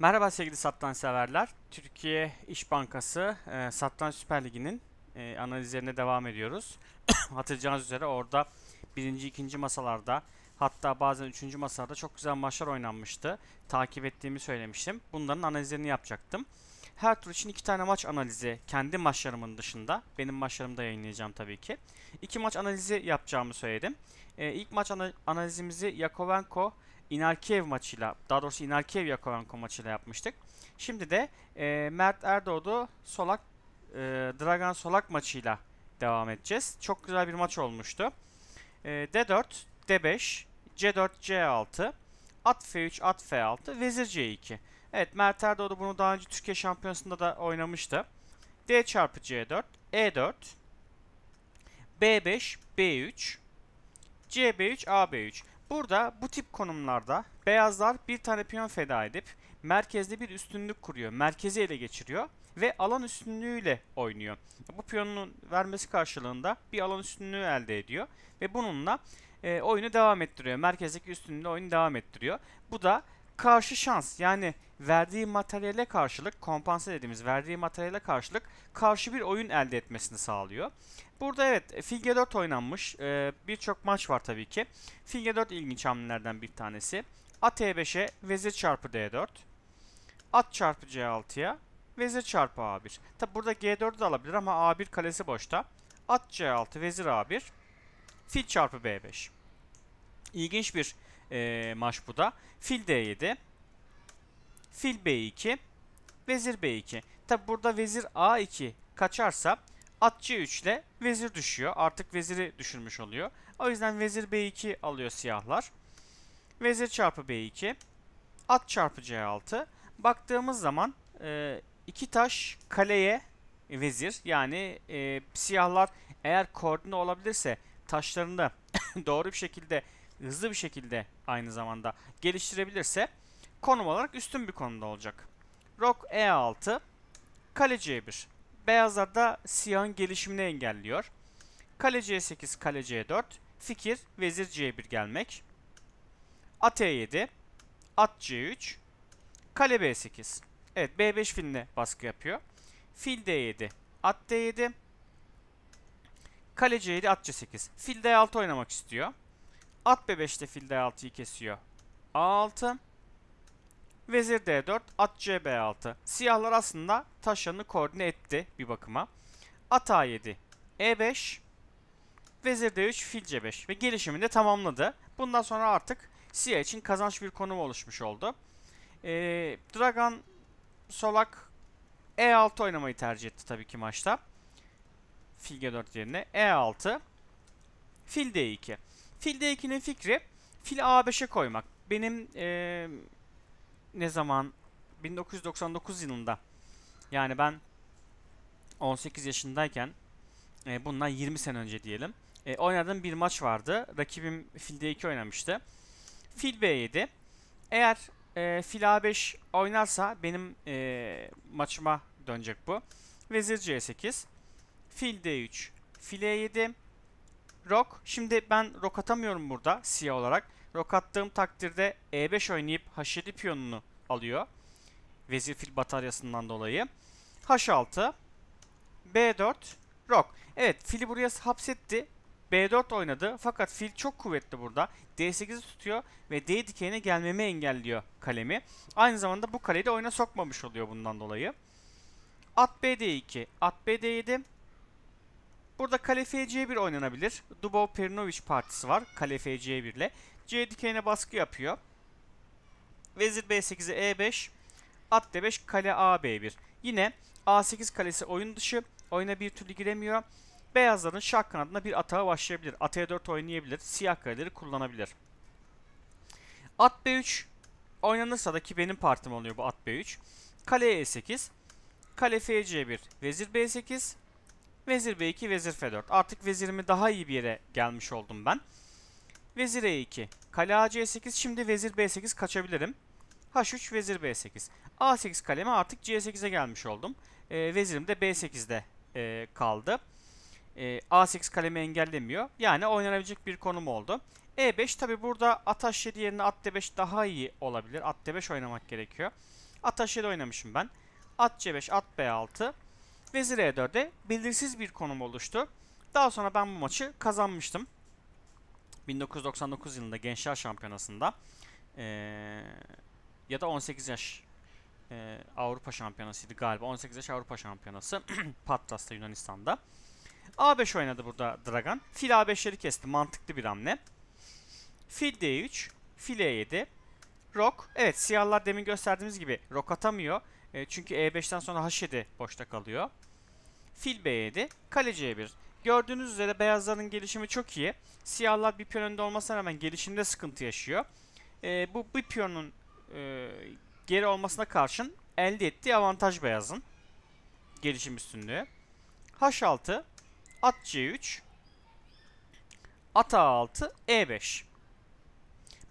Merhaba sevgili satranç severler. Türkiye İş Bankası e, Satranç Süper Ligi'nin e, analizlerine devam ediyoruz. Hatırlayacağınız üzere orada birinci, ikinci masalarda hatta bazen üçüncü masalarda çok güzel maçlar oynanmıştı. Takip ettiğimi söylemiştim. Bunların analizlerini yapacaktım. Her tur için iki tane maç analizi kendi maçlarımın dışında. Benim da yayınlayacağım tabii ki. İki maç analizi yapacağımı söyledim. E, ilk maç analizimizi Yakovenko Inarkiev maçıyla, daha doğrusu Inarkiev Yakovenko maçıyla yapmıştık. Şimdi de e, Mert Erdoğdu Solak e, Dragan Solak maçıyla devam edeceğiz. Çok güzel bir maç olmuştu. E, D4, D5, C4, C6, at F3, at F6, vezir C2. Evet Mert Erdoğdu bunu daha önce Türkiye Şampiyonası'nda da oynamıştı. D çarpı C4, E4, B5, B3, CB3, AB3. Burada bu tip konumlarda beyazlar bir tane piyon feda edip merkezde bir üstünlük kuruyor. Merkezi ele geçiriyor ve alan üstünlüğüyle oynuyor. Bu piyonun vermesi karşılığında bir alan üstünlüğü elde ediyor ve bununla e, oyunu devam ettiriyor. Merkezdeki üstünlüğü oyunu devam ettiriyor. Bu da karşı şans yani verdiği materyale karşılık, kompanse dediğimiz verdiği materyale karşılık karşı bir oyun elde etmesini sağlıyor. Burada evet Figge 4 oynanmış. Ee, Birçok maç var tabii ki. Figge 4 ilginç hamlelerden bir tanesi. At E5'e vezir çarpı D4. At çarpı C6'ya vezir çarpı A1. Tabi burada G4'ü de alabilir ama A1 kalesi boşta. At C6 vezir A1 fil çarpı B5. İlginç bir e, maç bu da. Fil D7 Fil B2, Vezir B2. Tabi burada Vezir A2 kaçarsa at C3 ile Vezir düşüyor. Artık Veziri düşürmüş oluyor. O yüzden Vezir B2 alıyor siyahlar. Vezir çarpı B2, at çarpı C6. Baktığımız zaman e, iki taş kaleye vezir yani e, siyahlar eğer koordine olabilirse taşlarını da doğru bir şekilde hızlı bir şekilde aynı zamanda geliştirebilirse konum olarak üstün bir konumda olacak. Rock E6, kale C1. Beyazlar da siyahın gelişimini engelliyor. Kale C8, kale C4, fikir vezir C1 gelmek. At E7, at C3, kale B8. Evet B5 filine baskı yapıyor. Fil D7, at D7, kale C7, at C8. Fil D6 oynamak istiyor. At B5'te fil D6'yı kesiyor. A6, Vezir D4, at C 6 Siyahlar aslında taşlarını koordine etti bir bakıma. At A7, E5, Vezir D3, fil C5 ve gelişimini de tamamladı. Bundan sonra artık siyah için kazanç bir konum oluşmuş oldu. Ee, e, Dragan Solak E6 oynamayı tercih etti tabii ki maçta. Fil G4 yerine E6, Fil D2. Fil D2'nin fikri fil A5'e koymak. Benim e, ne zaman 1999 yılında yani ben 18 yaşındayken e, bundan 20 sene önce diyelim. E, oynadığım bir maç vardı. Rakibim fil D2 oynamıştı. Fil B7. Eğer e, fil A5 oynarsa benim e, maçıma dönecek bu. Vezir C8. Fil D3. Fil E7. Rok. Şimdi ben rok atamıyorum burada siyah olarak. Rok attığım takdirde E5 oynayıp H7 piyonunu alıyor. Vezir fil bataryasından dolayı. H6, B4, Rok. Evet fili buraya hapsetti. B4 oynadı fakat fil çok kuvvetli burada. D8'i tutuyor ve D dikeyine gelmemi engelliyor kalemi. Aynı zamanda bu kaleyi de oyuna sokmamış oluyor bundan dolayı. At B D2, at B D7, Burada kale fc1 oynanabilir. Dubov Perinovic partisi var kale fc1 ile. C dikeyine baskı yapıyor. Vezir b8'e e5. At d5 kale ab1. Yine a8 kalesi oyun dışı. Oyuna bir türlü giremiyor. Beyazların şah kanadına bir atağa başlayabilir. At e4 oynayabilir. Siyah kaleleri kullanabilir. At b3 oynanırsa da ki benim partim oluyor bu at b3. Kale e8. Kale fc1. Vezir b8. Vezir B2, Vezir F4. Artık vezirimi daha iyi bir yere gelmiş oldum ben. Vezir E2. Kale A c 8 Şimdi Vezir B8 kaçabilirim. H3, Vezir B8. A8 kaleme artık C8'e gelmiş oldum. E, vezirim de B8'de e, kaldı. E, ee, A8 kalemi engellemiyor. Yani oynanabilecek bir konum oldu. E5 tabi burada at 7 yerine at D5 daha iyi olabilir. At D5 oynamak gerekiyor. At 7 oynamışım ben. At C5, at B6. Vezir E4'e belirsiz bir konum oluştu. Daha sonra ben bu maçı kazanmıştım. 1999 yılında Gençler Şampiyonası'nda ee, ya da 18 yaş e, Avrupa Şampiyonası'ydı galiba. 18 yaş Avrupa Şampiyonası Patras'ta Yunanistan'da. A5 oynadı burada Dragan. Fil A5'leri kesti. Mantıklı bir hamle. Fil D3, fil E7, Rok. Evet siyahlar demin gösterdiğimiz gibi rok atamıyor. E, çünkü E5'ten sonra H7 boşta kalıyor. Fil B7, kale C1. Gördüğünüz üzere beyazların gelişimi çok iyi. Siyahlar bir piyon önde olmasına rağmen gelişimde sıkıntı yaşıyor. E, bu bir piyonun e, geri olmasına karşın elde ettiği avantaj beyazın. Gelişim üstünlüğü. H6, at C3, at A6, E5.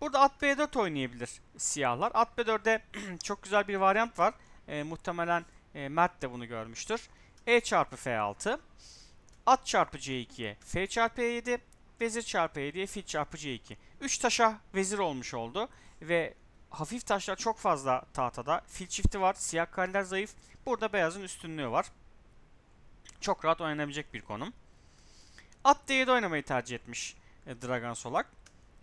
Burada at B4 oynayabilir siyahlar. At B4'de çok güzel bir varyant var. E, muhtemelen e, Mert de bunu görmüştür. E çarpı F6. At çarpı C2'ye F çarpı E7. Vezir çarpı E7'ye fil çarpı C2. 3 taşa vezir olmuş oldu. Ve hafif taşlar çok fazla tahtada. Fil çifti var. Siyah kareler zayıf. Burada beyazın üstünlüğü var. Çok rahat oynanabilecek bir konum. At D7 oynamayı tercih etmiş e, Dragan Solak.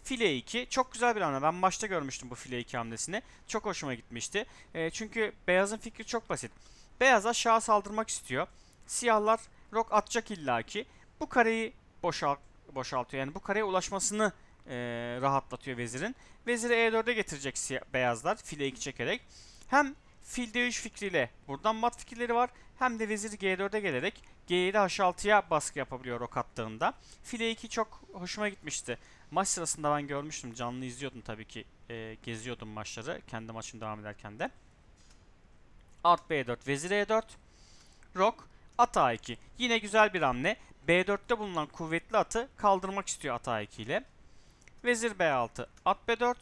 File 2 çok güzel bir hamle. Ben başta görmüştüm bu file 2 hamlesini. Çok hoşuma gitmişti. E, çünkü beyazın fikri çok basit. Beyaz aşağı saldırmak istiyor. Siyahlar rok atacak illaki. Bu kareyi boşalt boşaltıyor. Yani bu kareye ulaşmasını e, rahatlatıyor vezirin. Veziri E4'e getirecek siyah, beyazlar file 2 çekerek. Hem fil D3 fikriyle buradan mat fikirleri var. Hem de vezir G4'e gelerek G7 H6'ya baskı yapabiliyor rok attığında. File 2 çok hoşuma gitmişti. Maç sırasında ben görmüştüm. Canlı izliyordum tabii ki. E, geziyordum maçları. Kendi maçım devam ederken de. Art B4, Vezir E4. Rok, at A2. Yine güzel bir hamle. B4'te bulunan kuvvetli atı kaldırmak istiyor at A2 ile. Vezir B6, at B4.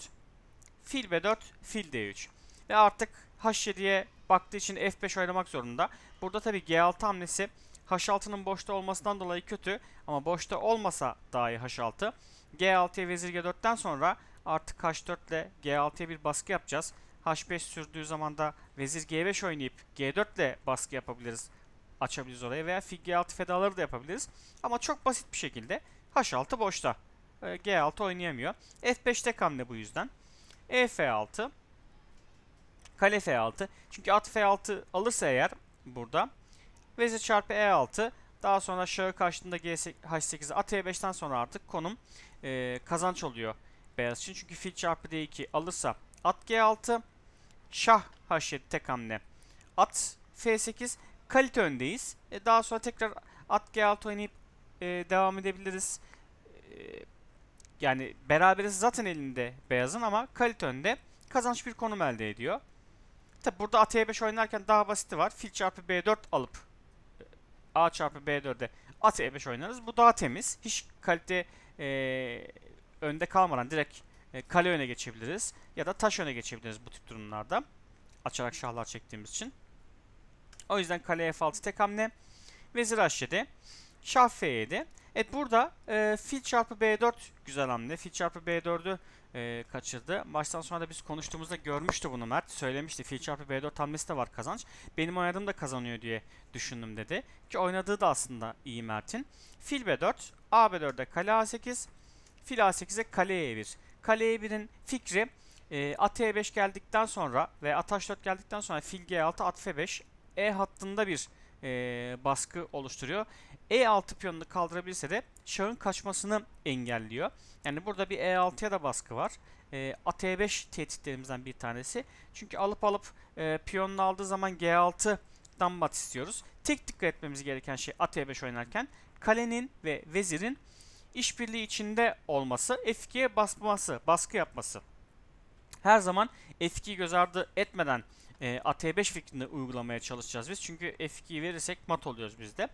Fil B4, fil D3. Ve artık H7'ye baktığı için F5 oynamak zorunda. Burada tabii G6 hamlesi H6'nın boşta olmasından dolayı kötü. Ama boşta olmasa daha iyi H6. G6'ya e vezir G4'ten sonra artık H4 ile G6'ya e bir baskı yapacağız. H5 sürdüğü zaman da vezir G5 oynayıp G4 ile baskı yapabiliriz. Açabiliriz oraya veya fig G6 fedaları da yapabiliriz. Ama çok basit bir şekilde H6 boşta. Ee, G6 oynayamıyor. F5 tek hamle bu yüzden. E F6. Kale F6. Çünkü at F6 alırsa eğer burada vezir çarpı E6 daha sonra aşağı kaçtığında g 8e at E5'ten sonra artık konum e, kazanç oluyor beyaz için. Çünkü fil çarpı D2 alırsa at G6, şah H7 tek hamle, at F8 kalite öndeyiz. E, daha sonra tekrar at G6 oynayıp e, devam edebiliriz. E, yani beraberiz zaten elinde beyazın ama kalite önde kazanç bir konum elde ediyor. Tabi burada at E5 oynarken daha basiti var. Fil çarpı B4 alıp A çarpı B4'e at E5 oynarız. Bu daha temiz. Hiç kalite e, önde kalmadan direkt e, kale öne geçebiliriz. Ya da taş öne geçebiliriz bu tip durumlarda. Açarak şahlar çektiğimiz için. O yüzden kale F6 tek hamle. Vezir H7. Şah F7. Evet burada e, fil çarpı B4 güzel hamle. Fil çarpı B4'ü e, kaçırdı. Baştan sonra da biz konuştuğumuzda görmüştü bunu Mert. Söylemişti fil çarpı B4 hamlesi de var kazanç. Benim oynadığım da kazanıyor diye düşündüm dedi. Ki oynadığı da aslında iyi Mert'in. Fil B4, A B4'de kale A8, fil A8'e kale E1. Kale E1'in fikri e, at E5 geldikten sonra ve at H4 geldikten sonra fil G6, at F5, E hattında bir e, baskı oluşturuyor. E6 piyonunu kaldırabilirse de şahın kaçmasını engelliyor. Yani burada bir E6'ya da baskı var. E, at 5 tehditlerimizden bir tanesi. Çünkü alıp alıp e, piyonunu aldığı zaman g 6dan dambat istiyoruz. Tek dikkat etmemiz gereken şey at 5 oynarken kalenin ve vezirin işbirliği içinde olması, F2'ye basması, baskı yapması. Her zaman F2'yi göz ardı etmeden e, AT5 fikrini uygulamaya çalışacağız biz. Çünkü F2'yi verirsek mat oluyoruz biz de.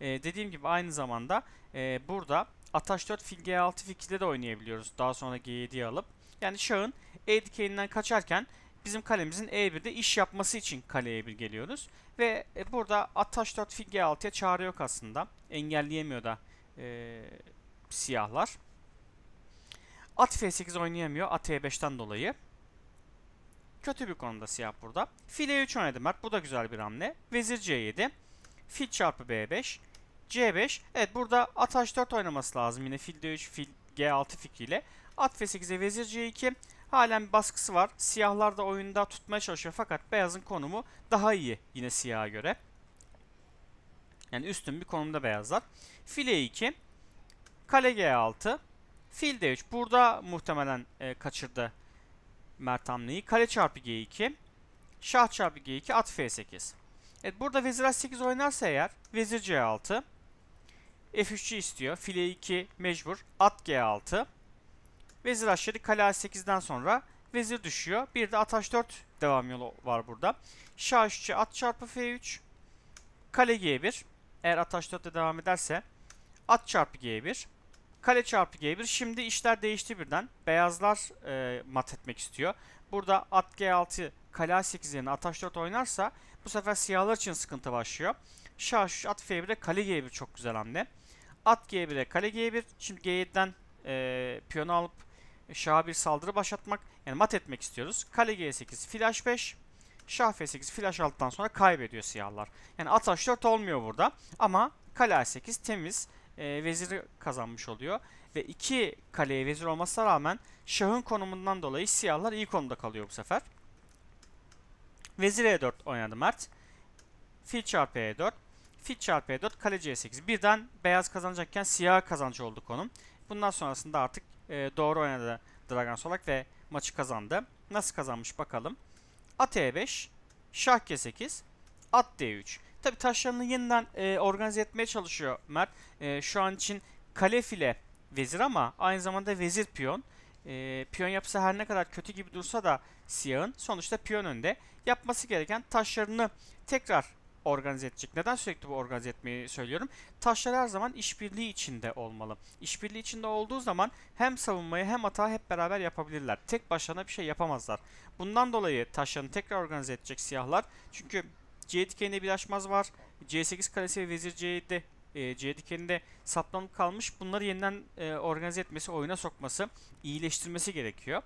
E, dediğim gibi aynı zamanda e, burada Ataş 4 fil G6 fikriyle de oynayabiliyoruz. Daha sonra G7'yi alıp. Yani şahın E dikeninden kaçarken bizim kalemizin E1'de iş yapması için kaleye bir geliyoruz. Ve e, burada Ataş 4 fil G6'ya çağrı yok aslında. Engelleyemiyor da e, siyahlar. At F8 oynayamıyor. At E5'ten dolayı. Kötü bir konumda siyah burada. File 3 oynadı Mert. Bu da güzel bir hamle. Vezir C7. Fil çarpı B5. C5. Evet burada at H4 oynaması lazım. Yine fil D3, fil G6 fikriyle. At F8'e vezir C2. Halen bir baskısı var. Siyahlar da oyunda tutmaya çalışıyor. Fakat beyazın konumu daha iyi yine siyaha göre. Yani üstün bir konumda beyazlar. Fil E2. Kale G6. Fil D3. Burada muhtemelen e, kaçırdı Mert hamleyi. Kale çarpı G2. Şah çarpı G2 at F8. Evet burada vezir a 8 oynarsa eğer vezir C6. F3'ü istiyor. File 2 mecbur. At G6. Vezir H7 kale a 8den sonra vezir düşüyor. Bir de at H4 devam yolu var burada. Şah H3'e at çarpı F3. Kale G1. Eğer at H4'te devam ederse at çarpı G1. Kale çarpı G1. Şimdi işler değişti birden. Beyazlar e, mat etmek istiyor. Burada at G6 kale A8 yerine at H4 oynarsa bu sefer siyahlar için sıkıntı başlıyor. Şah at F1'e kale G1 çok güzel hamle. At G1'e kale G1. Şimdi G7'den e, piyonu alıp şaha bir saldırı başlatmak yani mat etmek istiyoruz. Kale G8 fil H5. Şah F8 fil H6'dan sonra kaybediyor siyahlar. Yani at H4 olmuyor burada ama kale A8 temiz e, veziri kazanmış oluyor. Ve iki kaleye vezir olmasına rağmen şahın konumundan dolayı siyahlar iyi konuda kalıyor bu sefer. Vezir e4 oynadı Mert. Fil çarpı e4. Fil çarpı e4, kale c8. Birden beyaz kazanacakken siyah kazancı oldu konum. Bundan sonrasında artık e, doğru oynadı Dragan Solak ve maçı kazandı. Nasıl kazanmış bakalım. At e5, şah g8, at d3. Tabi taşlarını yeniden e, organize etmeye çalışıyor Mert. E, şu an için kale file vezir ama aynı zamanda vezir piyon. E, piyon yapısı her ne kadar kötü gibi dursa da siyahın sonuçta piyon önde. Yapması gereken taşlarını tekrar organize edecek. Neden sürekli bu organize etmeyi söylüyorum? Taşlar her zaman işbirliği içinde olmalı. İşbirliği içinde olduğu zaman hem savunmayı hem hata hep beraber yapabilirler. Tek başına bir şey yapamazlar. Bundan dolayı taşlarını tekrar organize edecek siyahlar. Çünkü C dikeninde bir birleşmez var. C8 kalesi ve vezir C'de e, C dikeninde saplanıp kalmış. Bunları yeniden e, organize etmesi, oyuna sokması, iyileştirmesi gerekiyor.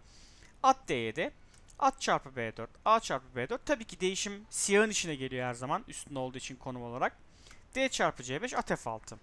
At D7. At çarpı B4, A çarpı B4. Tabii ki değişim siyahın içine geliyor her zaman üstünde olduğu için konum olarak. D çarpı C5, at F6.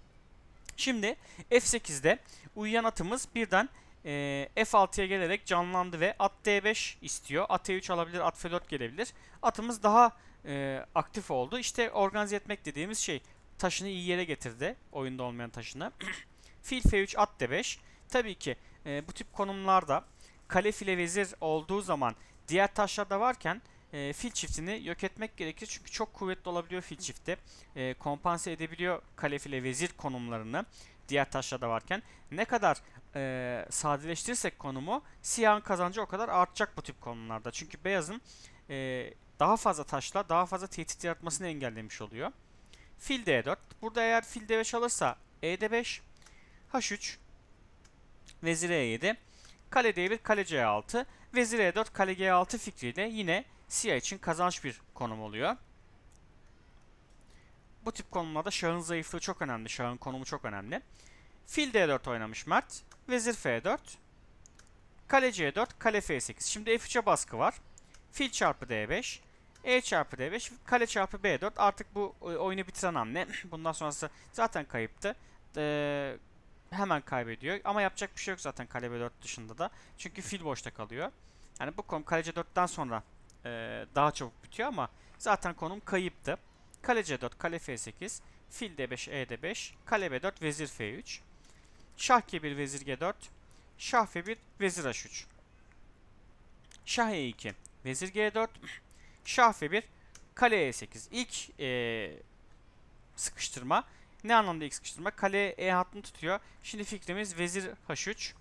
Şimdi F8'de uyuyan atımız birden e, ee, F6'ya gelerek canlandı ve at D5 istiyor. At E3 alabilir, at F4 gelebilir. Atımız daha e, aktif oldu. İşte organize etmek dediğimiz şey taşını iyi yere getirdi. Oyunda olmayan taşını. Fil F3, at D5. Tabii ki e, bu tip konumlarda kale file vezir olduğu zaman diğer taşlar da varken e, fil çiftini yok etmek gerekir. Çünkü çok kuvvetli olabiliyor fil çifti. E, kompanse edebiliyor kale file vezir konumlarını diğer taşla da varken ne kadar e, sadeleştirirsek konumu siyahın kazancı o kadar artacak bu tip konularda. Çünkü beyazın e, daha fazla taşla daha fazla tehdit yaratmasını engellemiş oluyor. Fil D4. Burada eğer fil D5 alırsa E 5 H3, Vezir E7, Kale D1, Kale C6, Vezir E4, Kale G6 fikriyle yine siyah için kazanç bir konum oluyor. Bu tip konularda şahın zayıflığı çok önemli. Şahın konumu çok önemli. Fil D4 oynamış Mert. Vezir F4. E kale C4. Kale F8. Şimdi F3'e baskı var. Fil çarpı D5. E çarpı D5. Kale çarpı B4. Artık bu e, oyunu bitiren hamle. Bundan sonrası zaten kayıptı. Ee, hemen kaybediyor. Ama yapacak bir şey yok zaten kale B4 dışında da. Çünkü fil boşta kalıyor. Yani bu konum kale C4'ten sonra e, daha çabuk bitiyor ama zaten konum kayıptı. Kale C4, kale F8, fil D5, E D5, kale B4, vezir F3. Şah G1, vezir G4, şah F1, vezir H3. Şah E2, vezir G4, şah F1, kale E8. İlk ee, sıkıştırma. Ne anlamda ilk sıkıştırma? Kale E hattını tutuyor. Şimdi fikrimiz vezir H3,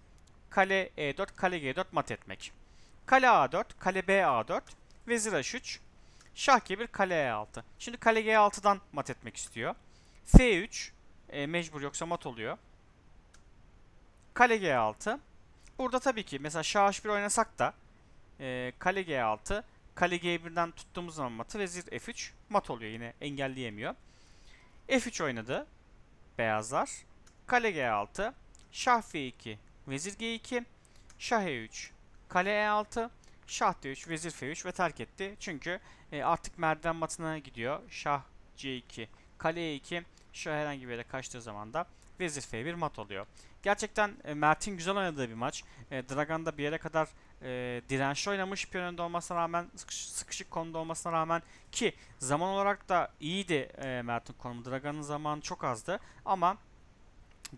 kale E4, kale G4 mat etmek. Kale A4, kale B A4, vezir H3, Şah G1 kale E6. Şimdi kale G6'dan mat etmek istiyor. F3 e, mecbur yoksa mat oluyor. Kale G6. Burada tabii ki mesela Şah H1 oynasak da e, kale G6 kale G1'den tuttuğumuz zaman matı vezir F3 mat oluyor yine engelleyemiyor. F3 oynadı beyazlar. Kale G6 Şah F2 vezir G2 Şah E3 kale E6 Şah D3 vezir F3 ve terk etti. Çünkü e, artık merdiven matına gidiyor. Şah C2, kale E2. Şu herhangi bir yere kaçtığı zaman da vezir F1 mat oluyor. Gerçekten e, Mert'in güzel oynadığı bir maç. E, da bir yere kadar e, dirençli oynamış piyon önünde olmasına rağmen sıkış, sıkışık konumda olmasına rağmen ki zaman olarak da iyiydi e, Mert'in konumu. Dragan'ın zamanı çok azdı ama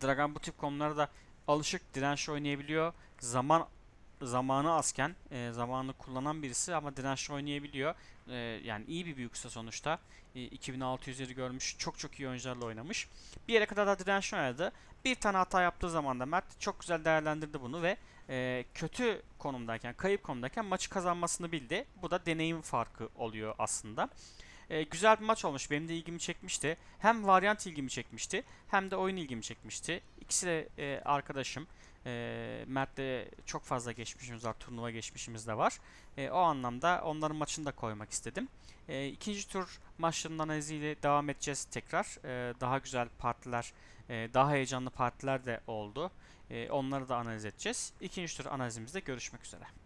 Dragan bu tip konulara da alışık direnç oynayabiliyor. Zaman zamanı azken e, zamanını kullanan birisi ama dirençli oynayabiliyor. E, yani iyi bir büyükse sonuçta. E, 2600'leri görmüş. Çok çok iyi oyuncularla oynamış. Bir yere kadar da dirençli oynadı. Bir tane hata yaptığı zaman da Mert çok güzel değerlendirdi bunu ve e, kötü konumdayken, kayıp konumdayken maçı kazanmasını bildi. Bu da deneyim farkı oluyor aslında. E, güzel bir maç olmuş. Benim de ilgimi çekmişti. Hem varyant ilgimi çekmişti hem de oyun ilgimi çekmişti. İkisi de e, arkadaşım. E, Mert'le çok fazla geçmişimiz var, turnuva geçmişimiz de var. E, o anlamda onların maçını da koymak istedim. E, ikinci tur maçlarının analiziyle devam edeceğiz tekrar. E, daha güzel partiler, e, daha heyecanlı partiler de oldu. E, onları da analiz edeceğiz. İkinci tur analizimizde görüşmek üzere.